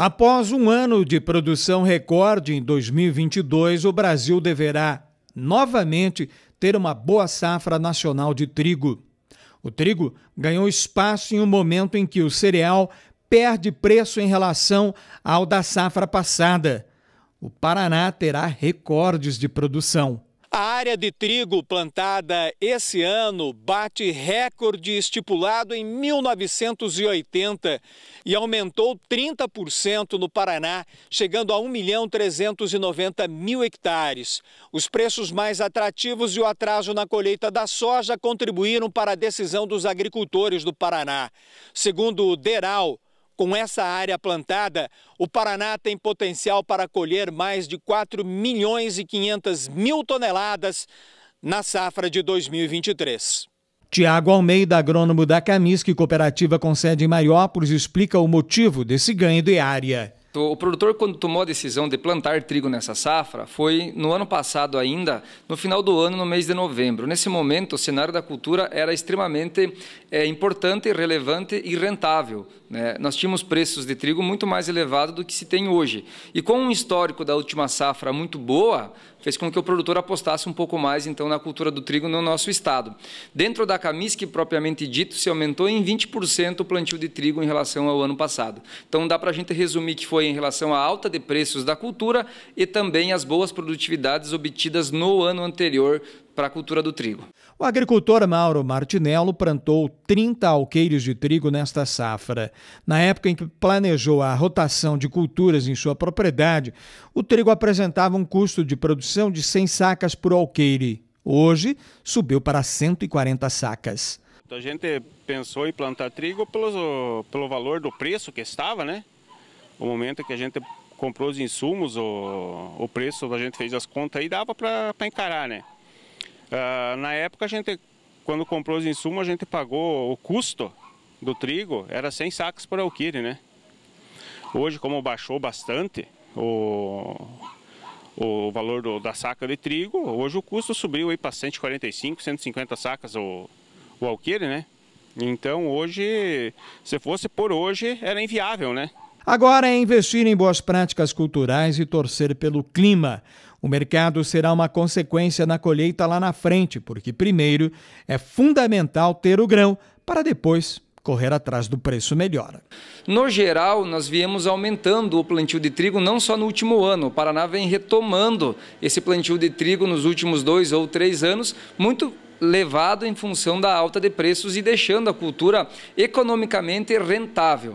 Após um ano de produção recorde em 2022, o Brasil deverá novamente ter uma boa safra nacional de trigo. O trigo ganhou espaço em um momento em que o cereal perde preço em relação ao da safra passada. O Paraná terá recordes de produção. A área de trigo plantada esse ano bate recorde estipulado em 1980 e aumentou 30% no Paraná, chegando a 1 milhão 390 mil hectares. Os preços mais atrativos e o atraso na colheita da soja contribuíram para a decisão dos agricultores do Paraná. Segundo o DERAL, com essa área plantada, o Paraná tem potencial para colher mais de 4 milhões e 500 mil toneladas na safra de 2023. Tiago Almeida, agrônomo da Camisque Cooperativa com sede em Mariópolis, explica o motivo desse ganho de área. O produtor, quando tomou a decisão de plantar trigo nessa safra, foi no ano passado ainda, no final do ano, no mês de novembro. Nesse momento, o cenário da cultura era extremamente é, importante, relevante e rentável. Né? Nós tínhamos preços de trigo muito mais elevados do que se tem hoje. E com um histórico da última safra muito boa, fez com que o produtor apostasse um pouco mais então na cultura do trigo no nosso estado. Dentro da Camisc, propriamente dito, se aumentou em 20% o plantio de trigo em relação ao ano passado. Então dá para a gente resumir que foi foi em relação à alta de preços da cultura e também as boas produtividades obtidas no ano anterior para a cultura do trigo. O agricultor Mauro Martinello plantou 30 alqueires de trigo nesta safra. Na época em que planejou a rotação de culturas em sua propriedade, o trigo apresentava um custo de produção de 100 sacas por alqueire. Hoje, subiu para 140 sacas. A gente pensou em plantar trigo pelo, pelo valor do preço que estava, né? o momento que a gente comprou os insumos, o, o preço, a gente fez as contas e dava para encarar, né? Ah, na época, a gente, quando comprou os insumos, a gente pagou o custo do trigo, era 100 sacos por alquire, né? Hoje, como baixou bastante o, o valor do, da saca de trigo, hoje o custo subiu aí para 145, 150 sacas o, o alqueire, né? Então hoje, se fosse por hoje, era inviável, né? Agora é investir em boas práticas culturais e torcer pelo clima. O mercado será uma consequência na colheita lá na frente, porque primeiro é fundamental ter o grão para depois correr atrás do preço melhor. No geral, nós viemos aumentando o plantio de trigo não só no último ano. O Paraná vem retomando esse plantio de trigo nos últimos dois ou três anos, muito levado em função da alta de preços e deixando a cultura economicamente rentável.